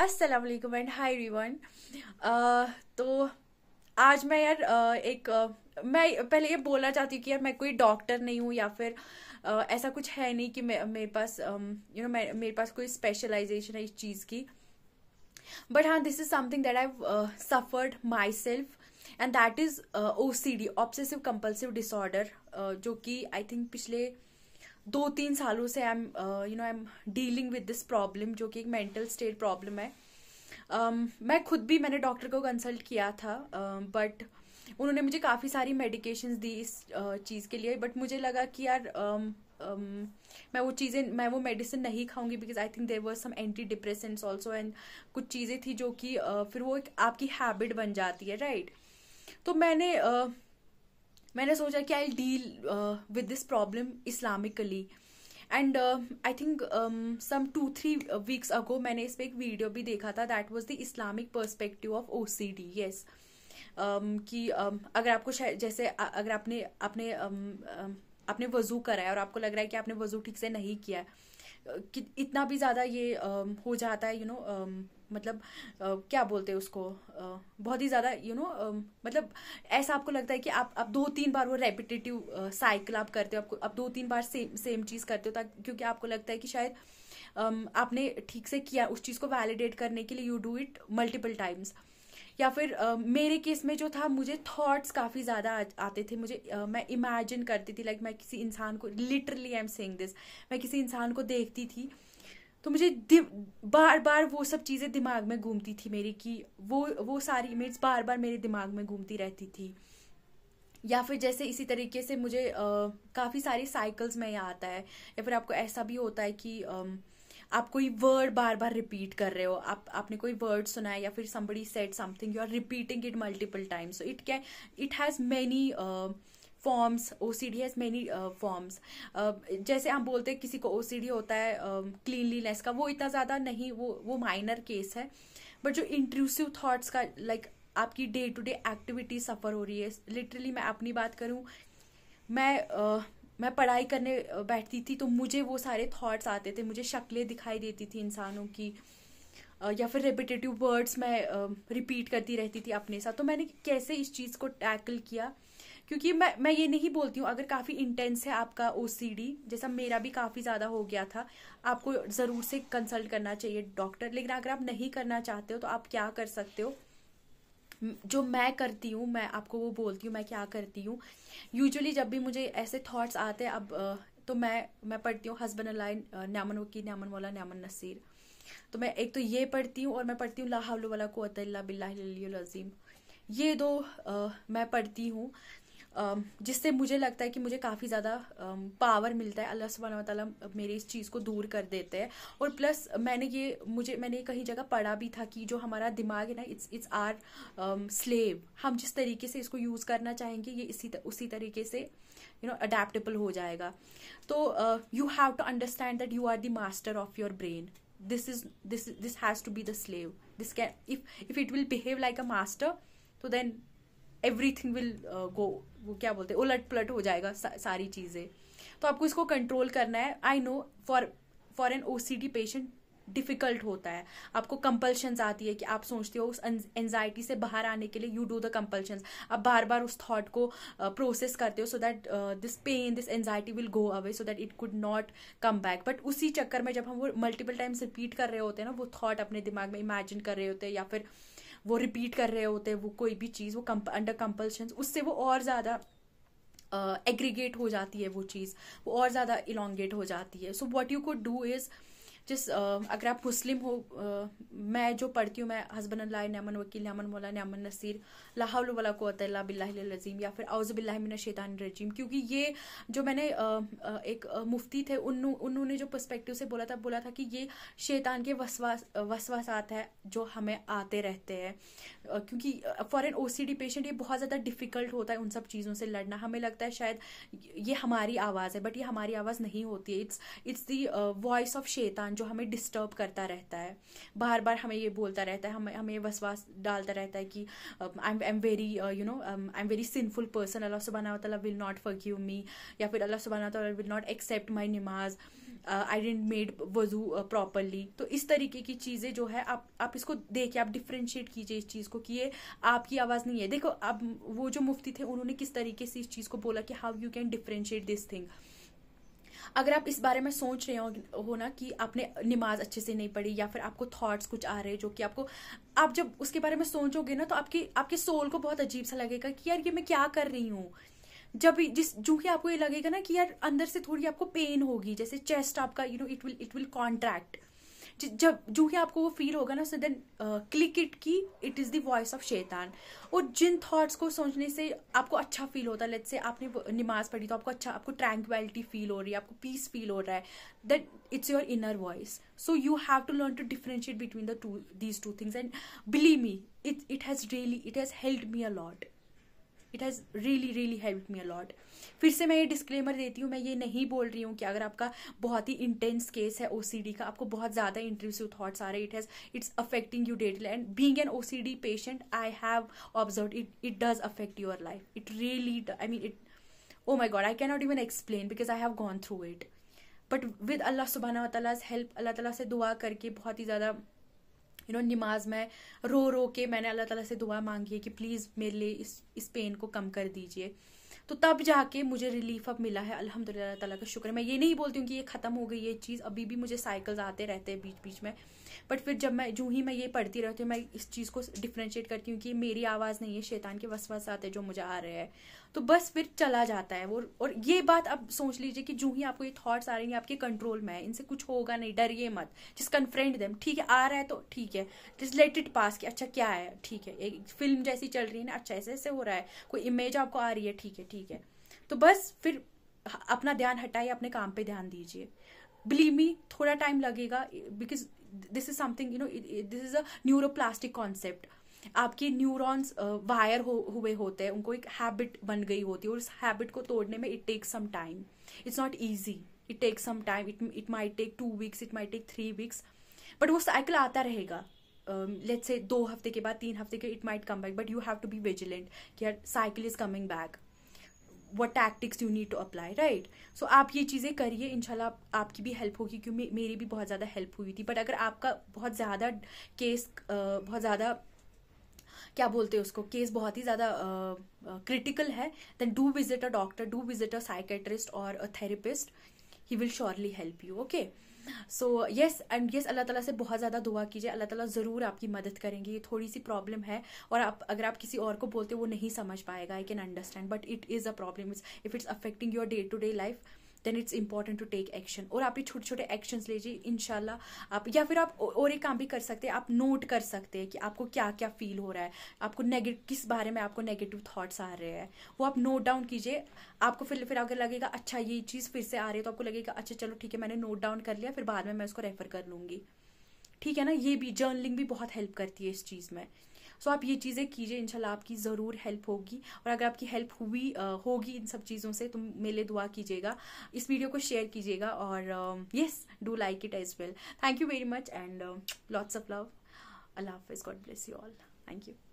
Aslam and high रिवन तो आज मैं यार uh, एक uh, मैं पहले ये बोलना चाहती हूँ कि यार मैं कोई डॉक्टर नहीं हूँ या फिर uh, ऐसा कुछ है नहीं कि मे, मेरे पास यू नो मे, मेरे पास कोई स्पेशलाइजेशन है इस चीज़ की बट हाँ this is something that I suffered myself and that is O C D obsessive compulsive disorder जो कि आई थिंक पिछले दो तीन सालों से I am you know I am dealing with this problem जो कि एक मेंटल स्टेट प्रॉब्लम है um, मैं खुद भी मैंने डॉक्टर को कंसल्ट किया था बट uh, उन्होंने मुझे काफ़ी सारी मेडिकेशंस दी इस uh, चीज़ के लिए बट मुझे लगा कि यार um, um, मैं वो चीज़ें मैं वो मेडिसिन नहीं खाऊंगी because I think there were some anti depressants also and कुछ चीज़ें थी जो कि uh, फिर वो एक आपकी हैबिट बन जाती है राइट right? तो मैंने uh, मैंने सोचा कि I deal with this problem Islamically and I think some two three weeks ago मैंने इस पर एक वीडियो भी देखा था that was the Islamic perspective of O C D yes कि um, अगर आपको जैसे अगर आपने अपने अपने um, um, आपने वजू करा है और आपको लग रहा है कि आपने वजू ठीक से नहीं किया है कि इतना भी ज़्यादा ये um, हो जाता है यू नो um, मतलब आ, क्या बोलते हैं उसको बहुत ही ज़्यादा यू नो मतलब ऐसा आपको लगता है कि आप आप दो तीन बार वो रेपिटेटिव साइकिल आप करते हो आपको आप दो तीन बार सेम सेम चीज़ करते हो ताकि क्योंकि आपको लगता है कि शायद um, आपने ठीक से किया उस चीज़ को वैलिडेट करने के लिए you do it multiple times या फिर uh, मेरे केस में जो था मुझे थॉट्स काफ़ी ज़्यादा आते थे मुझे uh, मैं इमेजिन करती थी लाइक like, मैं किसी इंसान को literally I am saying this मैं किसी इंसान को देखती थी तो मुझे बार बार वो सब चीज़ें दिमाग में घूमती थी मेरी कि वो वो सारी इमेज बार बार मेरे दिमाग में घूमती रहती थी या फिर जैसे इसी तरीके से मुझे काफ़ी सारी साइकिल्स में यहाँ आता है या फिर आपको ऐसा भी होता है कि आ, आप कोई वर्ड बार बार रिपीट कर रहे हो आप आपने कोई वर्ड सुना है या फिर somebody said something you are repeating it multiple times so it can it has many forms O C D has many forms जैसे हम बोलते हैं किसी को ओ सी डी होता है क्लीनलीनेस uh, का वो इतना ज़्यादा नहीं वो वो माइनर केस है बट जो इंट्रूसिव थाट्स का लाइक like, आपकी day to day activity suffer हो रही है लिटरली मैं अपनी बात करूँ मैं uh, मैं पढ़ाई करने uh, बैठती थी तो मुझे वो सारे थॉट्स आते थे मुझे शक्लें दिखाई देती थी इंसानों की uh, या फिर रिपीटेटिव वर्ड्स मैं रिपीट uh, करती रहती थी अपने साथ तो मैंने कैसे इस चीज़ को टैकल किया क्योंकि मैं मैं ये नहीं बोलती हूँ अगर काफ़ी इंटेंस है आपका ओ जैसा मेरा भी काफ़ी ज़्यादा हो गया था आपको ज़रूर से कंसल्ट करना चाहिए डॉक्टर लेकिन अगर आप नहीं करना चाहते हो तो आप क्या कर सकते हो जो मैं करती हूँ मैं आपको वो बोलती हूँ मैं क्या करती हूँ यूजुअली जब भी मुझे ऐसे थॉट्स आते हैं अब तो मैं मैं पढ़ती हूँ हसबन अलाइन न्यामन वकी न्यामन वाला न्यामन नसीर तो मैं एक तो ये पढ़ती हूँ और मैं पढ़ती हूँ लाहवल वाला बिल्लाजीम ये दो आ, मैं पढ़ती हूँ जिससे मुझे लगता है कि मुझे काफ़ी ज़्यादा पावर मिलता है अल्लाह सुबहाना तला मेरी इस चीज़ को दूर कर देते हैं और प्लस मैंने ये मुझे मैंने कहीं जगह पढ़ा भी था कि जो हमारा दिमाग है ना इट्स इट्स आर स्लेव हम जिस तरीके से इसको यूज़ करना चाहेंगे ये इसी उसी तरीके से यू नो अडेप्टेबल हो जाएगा तो you have to understand that you are the master of your brain this is this this has to be the slave this can if if it will behave like a master तो then everything will go वो क्या बोलते हैं उलट पलट हो जाएगा सा, सारी चीज़ें तो आपको इसको कंट्रोल करना है I know for for an O patient difficult होता है आपको कंपल्शन आती है कि आप सोचते हो उस एनजाइटी से बाहर आने के लिए यू डू द कंपल्शन आप बार बार उस थॉट को प्रोसेस uh, करते हो so that this pain this anxiety will go away so that it could not come back but उसी चक्कर में जब हम वो मल्टीपल टाइम्स रिपीट कर रहे होते हैं ना वो थॉट अपने दिमाग में इमेजिन कर रहे होते हैं या फिर वो रिपीट कर रहे होते हैं वो कोई भी चीज़ वो अंडर कंपल्शन उससे वो और ज़्यादा एग्रीगेट uh, हो जाती है वो चीज़ वो और ज़्यादा इलोंगेट हो जाती है so what you could do is जिस अगर आप मुस्लिम हो मैं जो पढ़ती हूँ मैं हसबन अल्लाह न्यामन वकील न्यामन मौला न्यामन नसीर लाहौला बिल्लाजीम या फिर अवज़बिल्लामिन शैतान रजीम क्योंकि ये जो मैंने एक मुफ्ती थे उन्होंने जो पर्स्पेक्टिव से बोला था बोला था कि ये शैतान के वसवास वसवासात है जो हमें आते रहते हैं क्योंकि ओ सी ओ पेशेंट ये बहुत ज़्यादा डिफिकल्ट होता है उन सब चीज़ों से लड़ना हमें लगता है शायद ये हमारी आवाज़ है बट ये हमारी आवाज़ नहीं होती है it's it's the voice of शैतान शैतान जो हमें डिस्टर्ब करता रहता है बार बार हमें ये बोलता रहता है हमें हमें वसवास डालता रहता है कि I am very you know I am very sinful person Allah सुबहाना तला विल नॉट गिव मी या फिर अल्लाह सुबहाना तला विल नॉट एक्सेप्ट माई नमाज आई डेंट मेड वजू प्रॉपरली तो इस तरीके की चीज़ें जो है आप आप इसको देखिए आप डिफ्रेंशिएट कीजिए इस चीज़ को कि ये आपकी आवाज़ नहीं है देखो अब वो जो मुफ्ती थे उन्होंने किस तरीके से इस चीज़ को बोला कि how you can differentiate this thing अगर आप इस बारे में सोच रहे हो, ना कि आपने नमाज अच्छे से नहीं पढ़ी या फिर आपको थॉट्स कुछ आ रहे हैं जो कि आपको आप जब उसके बारे में सोचोगे ना तो आपकी आपके सोल को बहुत अजीब सा लगेगा कि यार ये मैं क्या कर रही हूँ जब जिस जो कि आपको ये लगेगा ना कि यार अंदर से थोड़ी आपको पेन होगी जैसे चेस्ट आपका you know it will it will contract जब जो कि आपको वो फील होगा ना सो देन क्लिक इट की it is the voice of शैतान और जिन थॉट्स को सोचने से आपको अच्छा फील होता है लेट्स से आपने नमाज पढ़ी तो आपको अच्छा आपको ट्रैंक्वेलिटी फील हो रही है आपको पीस फील हो रहा है that it's your inner voice so you have to learn to differentiate between the two these two things and believe me it it has really it has help me a lot it has really really help me a lot फिर से मैं ये disclaimer देती हूँ मैं ये नहीं बोल रही हूँ कि अगर आपका बहुत ही इंटेंस केस है ओ का आपको बहुत ज़्यादा इंट्रूसिव थाट्स आ रहे it has it's affecting you daily and being an O patient I have observe it it does affect your life it really I mean it oh my God I cannot even explain because I have gone through it but with Allah सुबहाना wa ta'ala's help अल्लाह तला से दुआ करके बहुत ही ज्यादा you know नमाज में रो रो के मैंने अल्लाह ताला से दुआ मांगी है कि प्लीज़ मेरे लिए इस इस पेन को कम कर दीजिए तो तब जाके मुझे रिलीफ अब मिला है अल्हम्दुलिल्लाह ताला का शुक्र है मैं ये नहीं बोलती हूँ कि ये ख़त्म हो गई ये चीज़ अभी भी मुझे साइकिल्स आते रहते हैं बीच बीच में बट फिर जब मैं जूँ ही मैं ये पढ़ती रहती हूँ मैं इस चीज़ को डिफ्रेंशिएट करती हूँ कि मेरी आवाज़ नहीं है शैतान के वसवास आते जो मुझे आ रहे हैं तो बस फिर चला जाता है वो और ये बात आप सोच लीजिए कि जो ही आपको ये थॉट्स आ रही हैं आपके कंट्रोल में है इनसे कुछ होगा नहीं डरिए मत जिस कन्फ्रेंड देम ठीक है आ रहा है तो ठीक है जिस लेट इट पास कि अच्छा क्या है ठीक है एक फिल्म जैसी चल रही है ना अच्छा ऐसे ऐसे हो रहा है कोई इमेज आपको आ रही है ठीक है ठीक है तो बस फिर अपना ध्यान हटाइए अपने काम पे ध्यान दीजिए बिलीव मी थोड़ा टाइम लगेगा because this is something you know this is a neuroplastic concept आपके न्यूरॉन्स वायर हो हुए होते हैं उनको एक हैबिट बन गई होती है और उस हैबिट को तोड़ने में it takes some time it's not easy it takes some time it it may take two weeks it may take three weeks but वो साइकिल आता रहेगा uh, um, से दो हफ्ते के बाद तीन हफ्ते के it might come back but you have to be vigilant कि यार cycle is coming back what tactics you need to apply right so आप ये चीज़ें करिए इनशाला आप, आपकी भी हेल्प होगी क्योंकि मेरी भी बहुत ज़्यादा हेल्प हुई थी बट अगर आपका बहुत ज़्यादा केस बहुत ज़्यादा क्या बोलते हैं उसको केस बहुत ही ज़्यादा क्रिटिकल है then do visit a doctor do visit a psychiatrist और a therapist he will surely help you okay so yes and yes Allah ताला से बहुत ज़्यादा दुआ कीजिए अल्लाह ताला ज़रूर आपकी मदद करेंगे ये थोड़ी सी प्रॉब्लम है और आप अगर आप किसी और को बोलते हो वो नहीं समझ पाएगा I can understand but it is a problem if it's affecting your day to day life then it's important to take action और आप ये छोटे छोटे एक्शन लीजिए इनशाला आप या फिर आप और एक काम भी कर सकते हैं आप नोट कर सकते हैं कि आपको क्या क्या फील हो रहा है आपको नेगेटिव किस बारे में आपको नेगेटिव थाट्स आ रहे हैं वो आप नोट डाउन कीजिए आपको फिर फिर अगर लगेगा अच्छा ये चीज़ फिर से आ रही है तो आपको लगेगा अच्छा चलो ठीक है मैंने नोट डाउन कर लिया फिर बाद में मैं उसको रेफर कर लूँगी ठीक है ना ये भी जर्नलिंग भी बहुत हेल्प करती है इस चीज़ में सो तो आप ये चीज़ें कीजिए इनशाला आपकी ज़रूर हेल्प होगी और अगर आपकी हेल्प हुई होगी इन सब चीज़ों से तो मेरे दुआ कीजिएगा इस वीडियो को शेयर कीजिएगा और yes do like it as well thank you very much and lots of love Allah हाफिज़ God bless you all thank you